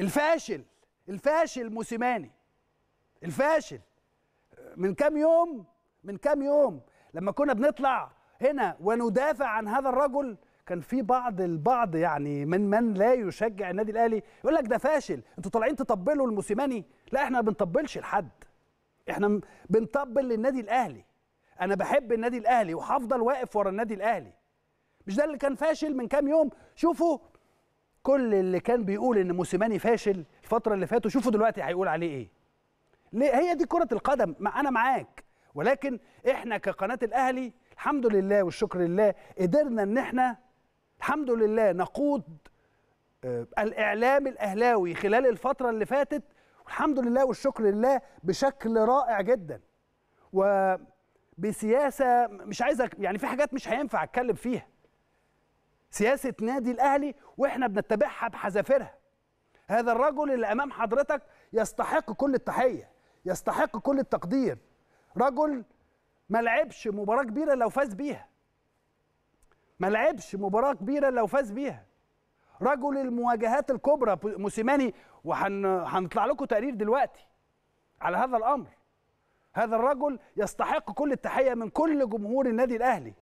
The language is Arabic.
الفاشل الفاشل موسيماني الفاشل من كام يوم من كام يوم لما كنا بنطلع هنا وندافع عن هذا الرجل كان في بعض البعض يعني من من لا يشجع النادي الاهلي يقول لك ده فاشل انتوا طالعين تطبلوا الموسيماني لا احنا ما بنطبلش لحد احنا بنطبل للنادي الاهلي انا بحب النادي الاهلي وهفضل واقف ورا النادي الاهلي مش ده اللي كان فاشل من كام يوم شوفوا كل اللي كان بيقول ان موسيماني فاشل الفتره اللي فاتوا شوفوا دلوقتي هيقول عليه ايه ليه هي دي كره القدم ما انا معاك ولكن احنا كقناه الاهلي الحمد لله والشكر لله قدرنا ان احنا الحمد لله نقود آه، الاعلام الاهلاوي خلال الفتره اللي فاتت والحمد لله والشكر لله بشكل رائع جدا وبسياسه مش عايزك يعني في حاجات مش هينفع اتكلم فيها سياسه نادي الاهلي واحنا بنتبعها بحذافيرها هذا الرجل اللي امام حضرتك يستحق كل التحيه يستحق كل التقدير رجل ما لعبش مباراه كبيره لو فاز بيها ما لعبش مباراه كبيره لو فاز بيها رجل المواجهات الكبرى موسيماني وهنطلع لكم تقرير دلوقتي على هذا الامر هذا الرجل يستحق كل التحيه من كل جمهور النادي الاهلي